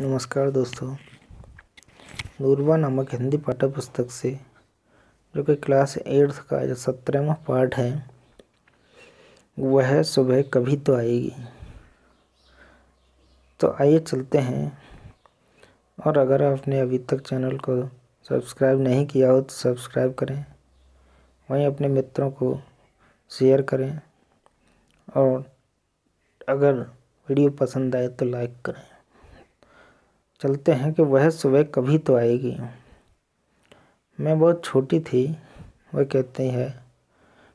नमस्कार दोस्तों दूरबा नामक हिंदी पाठ्य पुस्तक से जो कि क्लास एट्थ का जो सत्रहवा पाठ है वह सुबह कभी तो आएगी तो आइए चलते हैं और अगर आपने अभी तक चैनल को सब्सक्राइब नहीं किया हो तो सब्सक्राइब करें वहीं अपने मित्रों को शेयर करें और अगर वीडियो पसंद आए तो लाइक करें चलते हैं कि वह सुबह कभी तो आएगी मैं बहुत छोटी थी वह कहती है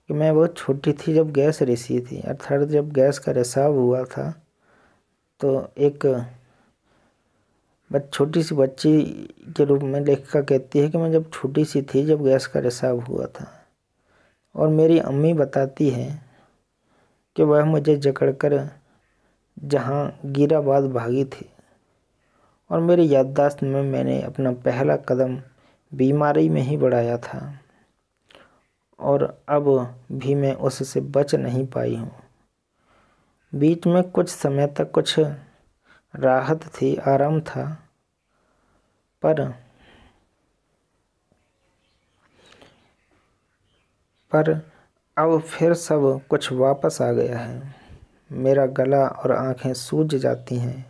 कि मैं बहुत छोटी थी जब गैस रिसी थी अर्थात जब गैस का रिसाव हुआ था तो एक छोटी सी बच्ची के रूप में लेखिका कहती है कि मैं जब छोटी सी थी जब गैस का रिसाव हुआ था और मेरी अम्मी बताती है कि वह मुझे जकड़ कर जहाँ गीराबाद भागी थी और मेरी याददाश्त में मैंने अपना पहला कदम बीमारी में ही बढ़ाया था और अब भी मैं उससे बच नहीं पाई हूँ बीच में कुछ समय तक कुछ राहत थी आराम था पर पर अब फिर सब कुछ वापस आ गया है मेरा गला और आंखें सूज जाती हैं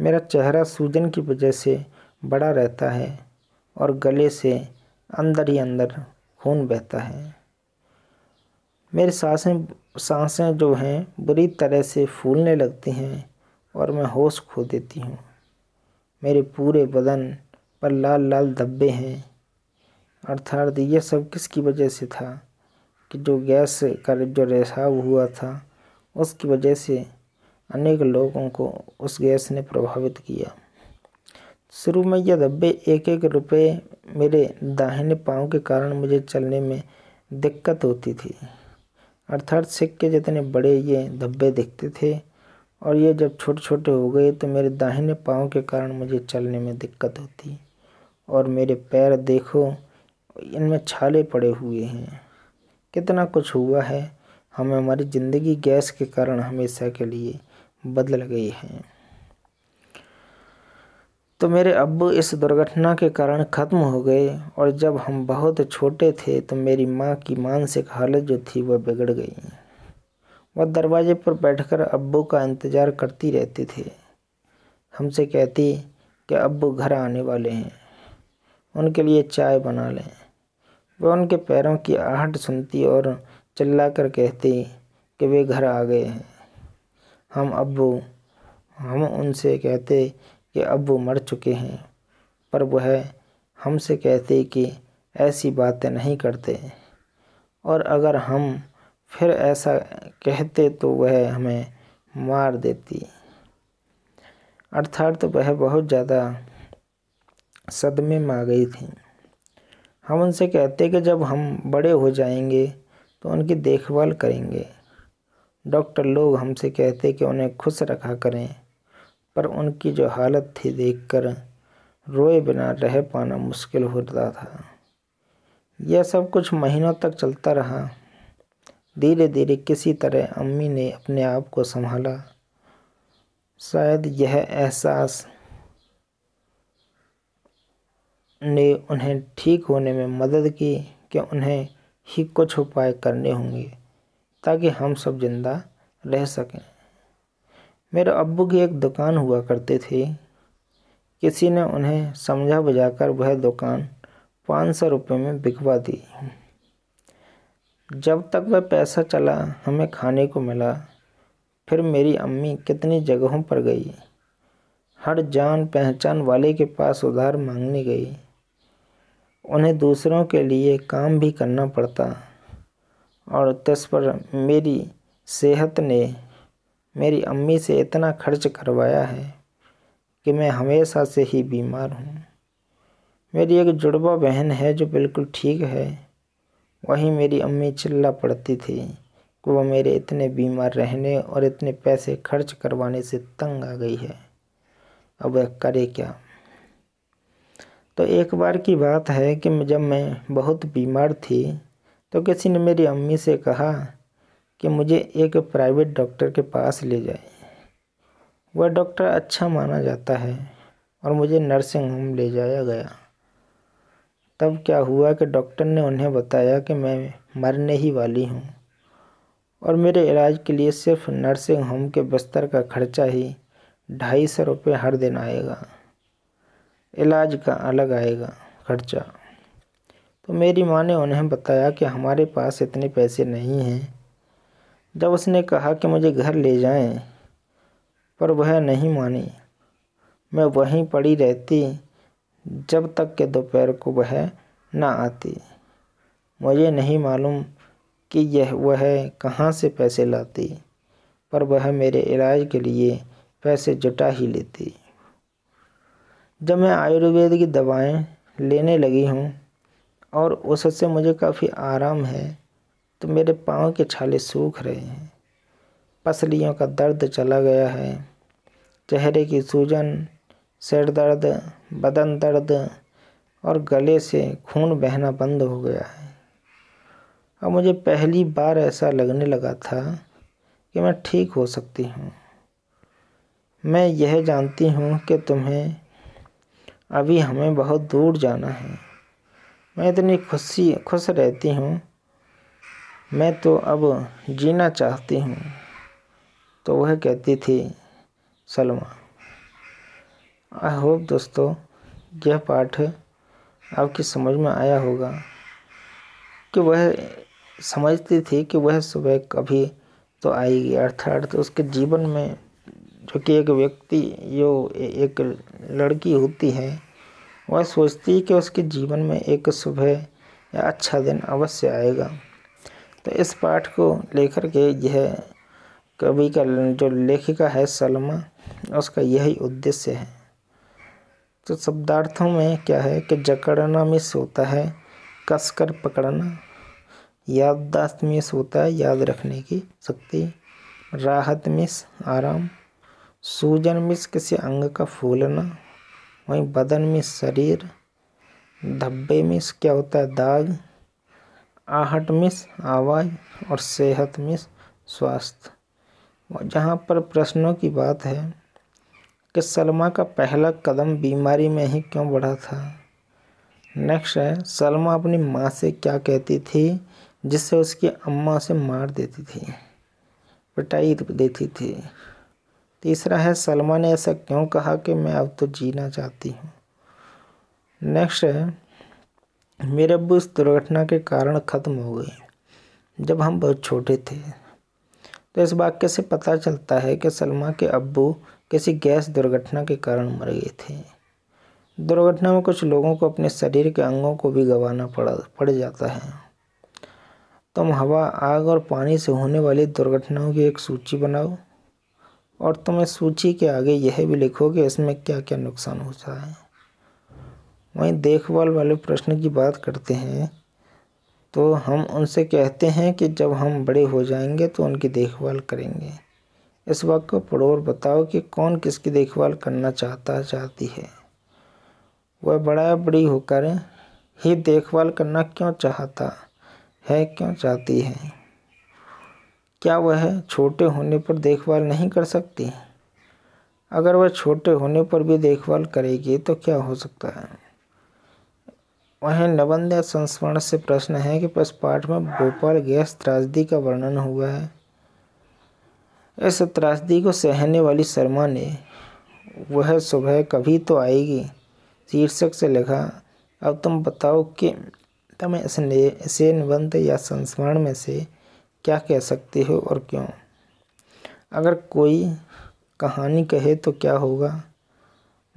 मेरा चेहरा सूजन की वजह से बड़ा रहता है और गले से अंदर ही अंदर खून बहता है मेरी सांसें सांसें जो हैं बुरी तरह से फूलने लगती हैं और मैं होश खो देती हूँ मेरे पूरे बदन पर लाल लाल धब्बे हैं अर्थात यह सब किसकी वजह से था कि जो गैस का जो रिसाव हुआ था उसकी वजह से अनेक लोगों को उस गैस ने प्रभावित किया शुरू में यह धब्बे एक एक रुपये मेरे दाहिने पाँव के कारण मुझे चलने में दिक्कत होती थी अर्थात सिक्के जितने बड़े ये धब्बे दिखते थे और ये जब छोटे छोटे हो गए तो मेरे दाहिने पाँव के कारण मुझे चलने में दिक्कत होती और मेरे पैर देखो इनमें छाले पड़े हुए हैं कितना कुछ हुआ है हमें हमारी ज़िंदगी गैस के कारण हमेशा के लिए बदल गई हैं तो मेरे अब्बू इस दुर्घटना के कारण ख़त्म हो गए और जब हम बहुत छोटे थे तो मेरी माँ की मानसिक हालत जो थी वह बिगड़ गई वह दरवाजे पर बैठकर अब्बू का इंतज़ार करती रहती थी हमसे कहती कि अब्बू घर आने वाले हैं उनके लिए चाय बना लें वह उनके पैरों की आहट सुनती और चिल्ला कर कहती कि वे घर आ गए हैं हम अबू हम उनसे कहते कि अबू मर चुके हैं पर वह हमसे कहते कि ऐसी बातें नहीं करते और अगर हम फिर ऐसा कहते तो वह हमें मार देती अर्थात तो वह बहुत ज़्यादा सदमे में आ गई थी हम उनसे कहते कि जब हम बड़े हो जाएंगे तो उनकी देखभाल करेंगे डॉक्टर लोग हमसे कहते कि उन्हें खुश रखा करें पर उनकी जो हालत थी देखकर रोए बिना रह पाना मुश्किल होता था यह सब कुछ महीनों तक चलता रहा धीरे धीरे किसी तरह अम्मी ने अपने आप को संभाला शायद यह एहसास ने उन्हें ठीक होने में मदद की कि उन्हें ही कुछ उपाय करने होंगे ताकि हम सब ज़िंदा रह सकें मेरे अब्बू की एक दुकान हुआ करते थे किसी ने उन्हें समझा कर वह दुकान पाँच सौ रुपये में बिकवा दी जब तक वह पैसा चला हमें खाने को मिला फिर मेरी अम्मी कितनी जगहों पर गई हर जान पहचान वाले के पास उधार मांगने गई उन्हें दूसरों के लिए काम भी करना पड़ता और तस पर मेरी सेहत ने मेरी अम्मी से इतना खर्च करवाया है कि मैं हमेशा से ही बीमार हूँ मेरी एक जुड़वा बहन है जो बिल्कुल ठीक है वहीं मेरी अम्मी चिल्ला पड़ती थी कि वह मेरे इतने बीमार रहने और इतने पैसे खर्च करवाने से तंग आ गई है अब वह करे क्या तो एक बार की बात है कि जब मैं बहुत बीमार थी तो किसी ने मेरी अम्मी से कहा कि मुझे एक प्राइवेट डॉक्टर के पास ले जाए वह डॉक्टर अच्छा माना जाता है और मुझे नर्सिंग होम ले जाया गया तब क्या हुआ कि डॉक्टर ने उन्हें बताया कि मैं मरने ही वाली हूँ और मेरे इलाज के लिए सिर्फ नर्सिंग होम के बिस्तर का खर्चा ही ढाई सौ रुपये हर दिन आएगा इलाज का अलग आएगा खर्चा तो मेरी माँ ने उन्हें बताया कि हमारे पास इतने पैसे नहीं हैं जब उसने कहा कि मुझे घर ले जाएं पर वह नहीं मानी मैं वहीं पड़ी रहती जब तक कि दोपहर को वह ना आती मुझे नहीं मालूम कि यह वह कहाँ से पैसे लाती पर वह मेरे इलाज के लिए पैसे जुटा ही लेती जब मैं आयुर्वेद की दवाएं लेने लगी हूँ और उससे मुझे काफ़ी आराम है तो मेरे पाँव के छाले सूख रहे हैं पसलियों का दर्द चला गया है चेहरे की सूजन सिर दर्द बदन दर्द और गले से खून बहना बंद हो गया है अब मुझे पहली बार ऐसा लगने लगा था कि मैं ठीक हो सकती हूँ मैं यह जानती हूँ कि तुम्हें अभी हमें बहुत दूर जाना है मैं इतनी खुशी खुश रहती हूँ मैं तो अब जीना चाहती हूँ तो वह कहती थी सलमा आई होप दोस्तों यह पाठ आपकी समझ में आया होगा कि वह समझती थी कि वह सुबह कभी तो आएगी अर्थात तो उसके जीवन में जो कि एक व्यक्ति जो एक लड़की होती है वह सोचती कि उसके जीवन में एक सुबह या अच्छा दिन अवश्य आएगा तो इस पाठ को लेकर के यह कवि का जो लेखिका है सलमा उसका यही उद्देश्य है तो शब्दार्थों में क्या है कि जकड़ना में सोता है कसकर पकड़ना याददाश्त में सोता है याद रखने की शक्ति राहत मिस आराम सूजन मिस किसी अंग का फूलना वहीं बदन में शरीर धब्बे मिस क्या होता है दाग आहट मिस आवाज़ और सेहत मिस स्वास्थ्य जहाँ पर प्रश्नों की बात है कि सलमा का पहला कदम बीमारी में ही क्यों बढ़ा था नेक्स्ट है सलमा अपनी माँ से क्या कहती थी जिससे उसकी अम्मा उसे मार देती थी पिटाई देती थी तीसरा है सलमा ने ऐसा क्यों कहा कि मैं अब तो जीना चाहती हूँ नेक्स्ट है मेरे अबू इस दुर्घटना के कारण ख़त्म हो गए जब हम बहुत छोटे थे तो इस वाक्य से पता चलता है कि सलमा के अबू किसी गैस दुर्घटना के कारण मर गए थे दुर्घटना में कुछ लोगों को अपने शरीर के अंगों को भी गंवाना पड़ा पड़ जाता है तुम तो हवा आग और पानी से होने वाली दुर्घटनाओं की एक सूची बनाओ और तुम्हें सूची के आगे यह भी लिखो कि इसमें क्या क्या नुकसान होता है वहीं देखभाल वाले प्रश्न की बात करते हैं तो हम उनसे कहते हैं कि जब हम बड़े हो जाएंगे तो उनकी देखभाल करेंगे इस वक्त को पढ़ो और बताओ कि कौन किसकी देखभाल करना चाहता चाहती है वह बड़ा या बड़ी होकर ही देखभाल करना क्यों चाहता है क्यों चाहती है क्या वह छोटे होने पर देखभाल नहीं कर सकती अगर वह छोटे होने पर भी देखभाल करेगी तो क्या हो सकता है वहीं या संस्मरण से प्रश्न है कि पस पाठ में भोपाल गैस त्रासदी का वर्णन हुआ है इस त्रासदी को सहने वाली शर्मा ने वह सुबह कभी तो आएगी शीर्षक से लिखा अब तुम बताओ कि तुम इस इसे निबंध या संस्मरण में से क्या कह सकते हो और क्यों अगर कोई कहानी कहे तो क्या होगा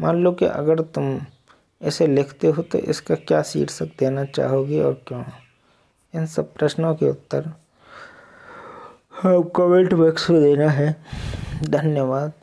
मान लो कि अगर तुम ऐसे लिखते हो तो इसका क्या शीर्षक देना चाहोगे और क्यों इन सब प्रश्नों के उत्तर हाँ कमेंट बॉक्स में देना है धन्यवाद